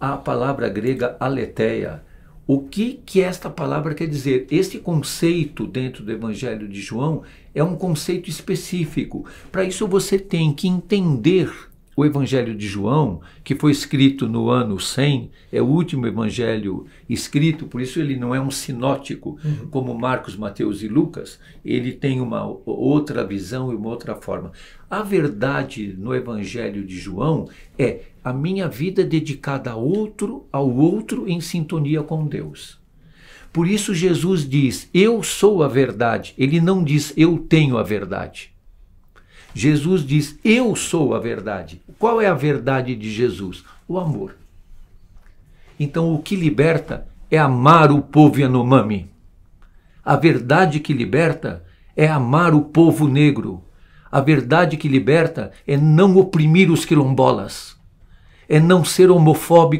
a palavra grega aletheia. O que que esta palavra quer dizer? Este conceito dentro do Evangelho de João é um conceito específico. Para isso você tem que entender o Evangelho de João, que foi escrito no ano 100, é o último evangelho escrito, por isso ele não é um sinótico uhum. como Marcos, Mateus e Lucas. Ele tem uma outra visão e uma outra forma. A verdade no Evangelho de João é a minha vida é dedicada a outro, ao outro em sintonia com Deus. Por isso Jesus diz: "Eu sou a verdade". Ele não diz: "Eu tenho a verdade". Jesus diz: "Eu sou a verdade". Qual é a verdade de Jesus? O amor. Então, o que liberta é amar o povo Yanomami. A verdade que liberta é amar o povo negro. A verdade que liberta é não oprimir os quilombolas, é não ser homofóbico.